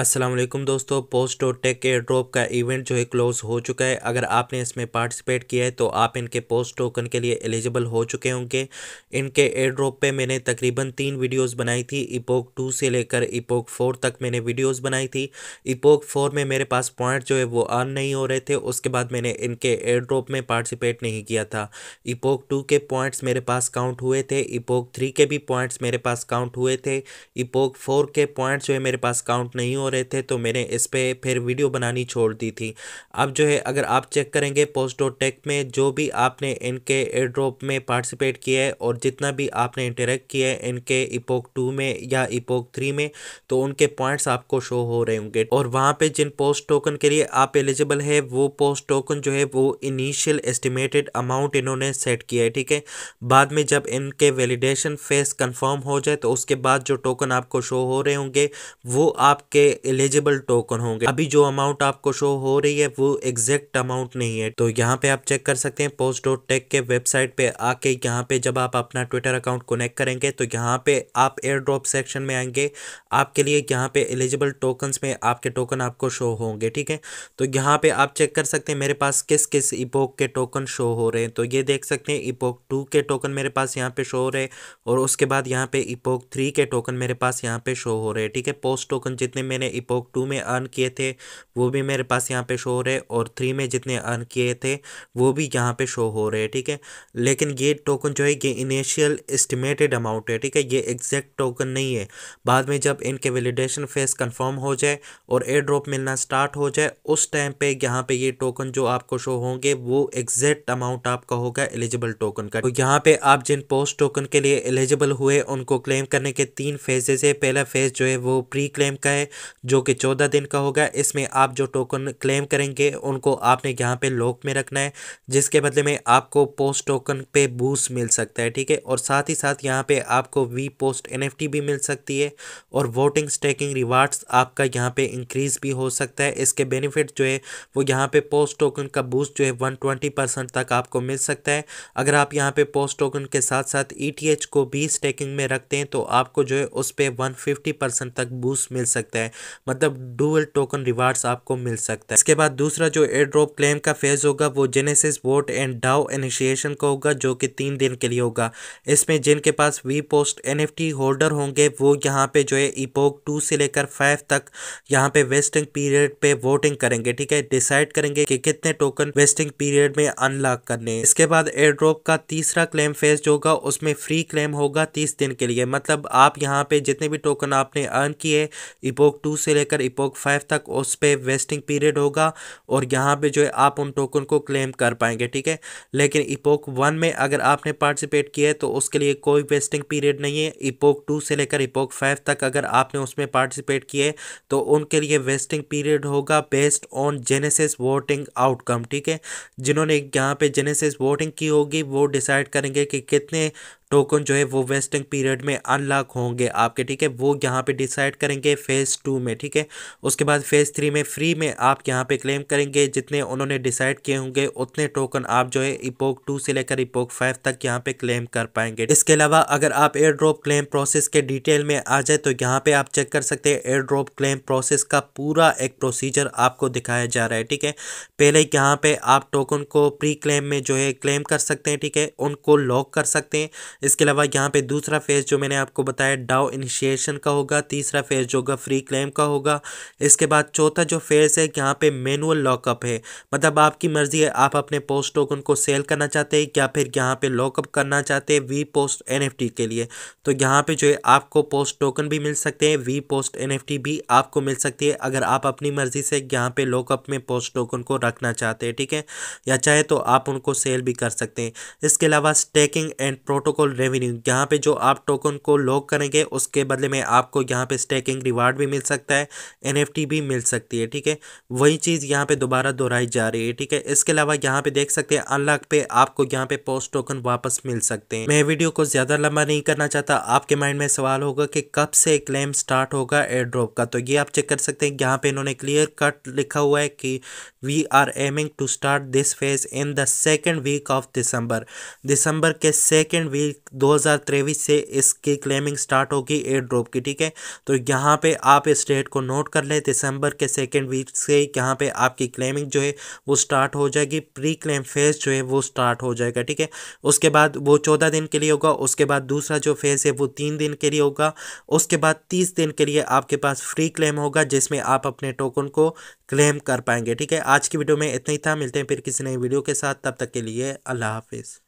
असलम दोस्तों पोस्ट और tech airdrop का इवेंट जो है क्लोज़ हो चुका है अगर आपने इसमें पार्टिसिपेट किया है तो आप इनके पोस्ट टोकन के लिए एलिजिबल हो चुके होंगे इनके एयर ड्रॉप पे मैंने तकरीबन तीन वीडियोस बनाई थी इपोक टू से लेकर इपोक फोर तक मैंने वीडियोस बनाई थी इपोक फोर में मेरे पास पॉइंट जो है वो अर्न नहीं हो रहे थे उसके बाद मैंने इनके एयर ड्रॉप में पार्टिसिपेट नहीं किया था इपोक टू के पॉइंट्स मेरे पास काउंट हुए थे इपोक थ्री के भी पॉइंट्स मेरे पास काउंट हुए थे इपोक फोर के पॉइंट्स जो है मेरे पास काउंट नहीं हो रहे थे तो मैंने इस पर फिर वीडियो बनानी छोड़ दी थी अब जो है अगर आप चेक करेंगे पोस्टो टेक में जो भी आपने इनके एयरड्रॉप में पार्टिसिपेट किया है और जितना भी आपने इंटरेक्ट किया है इनके इपोक टू में या इपोक थ्री में तो उनके पॉइंट्स आपको शो हो रहे होंगे और वहाँ पर जिन पोस्ट टोकन के लिए आप एलिजिबल है वो पोस्ट टोकन जो है वो इनिशियल एस्टिमेटेड अमाउंट इन्होंने सेट किया है ठीक है बाद में जब इनके वैलिडेशन फेस कंफर्म हो जाए तो उसके बाद जो टोकन आपको शो हो रहे होंगे वो आपके एलिजिबल टोकन होंगे अभी जो अमाउंट आपको शो हो रही है वो एग्जैक्ट अमाउंट नहीं है तो यहाँ पे आप चेक कर सकते हैं पोस्ट डॉट टेक के वेबसाइट पे आके यहाँ पे जब आप अपना ट्विटर अकाउंट कनेक्ट करेंगे तो यहाँ पे आप एयर ड्रॉप सेक्शन में आएंगे आपके लिए यहाँ पे एलिजिबल टोकन में आपके टोकन आपको शो होंगे ठीक है तो यहाँ पे आप चेक कर सकते हैं मेरे पास किस किस इपोक के टोकन शो हो रहे हैं तो ये देख सकते हैं इपोक टू के टोकन मेरे पास यहाँ पे शो हो रहे और उसके बाद यहाँ पे इपोक थ्री के टोकन मेरे पास यहाँ पे शो हो रहे हैं ठीक है पोस्ट टोकन जितने मेरे मैंने इपोक टू में अर्न किए थे वो भी मेरे पास यहाँ पे शो हो रहे और थ्री में जितने अर्न किए थे वो भी यहाँ पे शो हो रहे हैं ठीक है लेकिन ये टोकन जो है ये इनिशियल एस्टिमेटेड अमाउंट है ठीक है ये एग्जैक्ट टोकन नहीं है बाद में जब इनके वेलिडेशन फेस कन्फर्म हो जाए और एयर ड्रॉप मिलना स्टार्ट हो जाए उस टाइम पर यहाँ पर ये टोकन जो आपको शो होंगे वो एग्जैक्ट अमाउंट आपका होगा एलिजिबल टोकन का तो यहाँ पर आप जिन पोस्ट टोकन के लिए एलिजिबल हुए उनको क्लेम करने के तीन फेजेज है पहला फेज जो है वो प्री क्लेम का है जो कि चौदह दिन का होगा इसमें आप जो टोकन क्लेम करेंगे उनको आपने यहाँ पे लॉक में रखना है जिसके बदले में आपको पोस्ट टोकन पे बूस्ट मिल सकता है ठीक है और साथ ही साथ यहाँ पे आपको वी पोस्ट एन भी मिल सकती है और वोटिंग स्टेकिंग रिवार्ड्स आपका यहाँ पे इंक्रीज भी हो सकता है इसके बेनिफिट जो है वो यहाँ पर पोस्ट टोकन का बूस्ट जो है वन ट्वेंटी परसेंट तक आपको मिल सकता है अगर आप यहाँ पर पोस्ट टोकन के साथ साथ ई e को भी स्टेकिंग में रखते हैं तो आपको जो है उस पर वन फिफ्टी परसेंट तक बूस्ट मिल सकता है मतलब डुअल टोकन रिवार्ड्स आपको मिल सकता है इसके बाद दूसरा जो एयर ड्रॉप क्लेम का फेज होगा वो genesis vote and DAO initiation का होगा जो कि तीन दिन के लिए होगा इसमें जिनके पास वी पोस्ट एन होल्डर होंगे वो यहाँ पे जो है ईपोक टू से लेकर फाइव तक यहाँ पे वेस्टिंग पीरियड पे वोटिंग करेंगे ठीक है डिसाइड करेंगे कि कितने टोकन वेस्टिंग पीरियड में अनलॉक करने इसके बाद एयर ड्रॉप का तीसरा क्लेम फेज जो होगा उसमें फ्री क्लेम होगा तीस दिन के लिए मतलब आप यहाँ पे जितने भी टोकन आपने अर्न किए ईपोक टू से लेकर इपोक फाइव तक उस पर वेस्टिंग पीरियड होगा और यहाँ पे जो है आप उन टोकन को क्लेम कर पाएंगे ठीक है लेकिन इपोक वन में अगर आपने पार्टिसिपेट किया है तो उसके लिए कोई वेस्टिंग पीरियड नहीं है इपोक टू से लेकर इपोक फाइव तक अगर आपने उसमें पार्टिसिपेट किए तो उनके लिए वेस्टिंग पीरियड होगा based on genesis voting outcome ठीक है जिन्होंने यहाँ पे जेनेसिस वोटिंग की होगी वो डिसाइड करेंगे कि कितने टोकन जो है वो वेस्टिंग पीरियड में अनलॉक होंगे आपके ठीक है वो यहाँ पे डिसाइड करेंगे फेज़ टू में ठीक है उसके बाद फेज़ थ्री में फ्री में आप यहाँ पे क्लेम करेंगे जितने उन्होंने डिसाइड किए होंगे उतने टोकन आप जो है इपोक टू से लेकर इपोक फाइव तक यहाँ पे क्लेम कर पाएंगे इसके अलावा अगर आप एयर ड्रॉप क्लेम प्रोसेस के डिटेल में आ जाए तो यहाँ पर आप चेक कर सकते हैं एयर ड्रॉप क्लेम प्रोसेस का पूरा एक प्रोसीजर आपको दिखाया जा रहा है ठीक है पहले यहाँ पर आप टोकन को प्री क्लेम में जो है क्लेम कर सकते हैं ठीक है उनको लॉक कर सकते हैं इसके अलावा यहाँ पे दूसरा फेज़ जो मैंने आपको बताया डाओ इनिशिएशन का होगा तीसरा फेज़ जो होगा फ्री क्लेम का होगा इसके बाद चौथा जो फेज़ है यहाँ पे मैनुअल लॉकअप है मतलब आपकी मर्ज़ी है आप अपने पोस्ट टोकन को सेल करना चाहते हैं या फिर यहाँ पे लॉकअप करना चाहते हैं वी पोस्ट एन के लिए तो यहाँ पे जो है आपको पोस्ट टोकन भी मिल सकते हैं वी पोस्ट एन भी आपको मिल सकती है अगर आप अपनी मर्ज़ी से यहाँ पे लॉकअप में पोस्ट टोकन को रखना चाहते हैं ठीक है या चाहे तो आप उनको सेल भी कर सकते हैं इसके अलावा staking and protocol total revenue यहाँ पे जो आप टोकन को लॉक करेंगे उसके बदले में आपको यहाँ पे स्टेकिंग रिवार्ड भी मिल सकता है एनएफटी भी मिल सकती है ठीक है वही चीज़ यहाँ पे दोबारा दोहराई जा रही है ठीक है इसके अलावा यहाँ पे देख सकते हैं अनलॉक पे आपको यहाँ पे पोस्ट टोकन वापस मिल सकते हैं मैं वीडियो को ज़्यादा लंबा नहीं करना चाहता आपके माइंड में सवाल होगा कि कब से क्लेम स्टार्ट होगा एयर ड्रॉप का तो ये आप चेक कर सकते हैं यहाँ पर इन्होंने क्लियर कट लिखा हुआ है कि we are aiming to start this phase in the second week of December December के सेकेंड वीक दो से इसकी क्लेमिंग स्टार्ट होगी एयर ड्रॉप की ठीक है तो यहाँ पे आप इस डेट को नोट कर लें दिसंबर के सेकेंड वीक से यहाँ पे आपकी क्लेमिंग जो है वो स्टार्ट हो जाएगी प्री क्लेम फेज जो है वो स्टार्ट हो जाएगा ठीक है उसके बाद वो चौदह दिन के लिए होगा उसके बाद दूसरा जो फेज़ है वो तीन दिन के लिए होगा उसके बाद तीस दिन के लिए आपके पास फ्री क्लेम होगा जिसमें आप अपने टोकन को क्लेम कर पाएंगे ठीक है आज की वीडियो में इतना ही था मिलते हैं फिर किसी नई वीडियो के साथ तब तक के लिए अल्लाह हाफिज़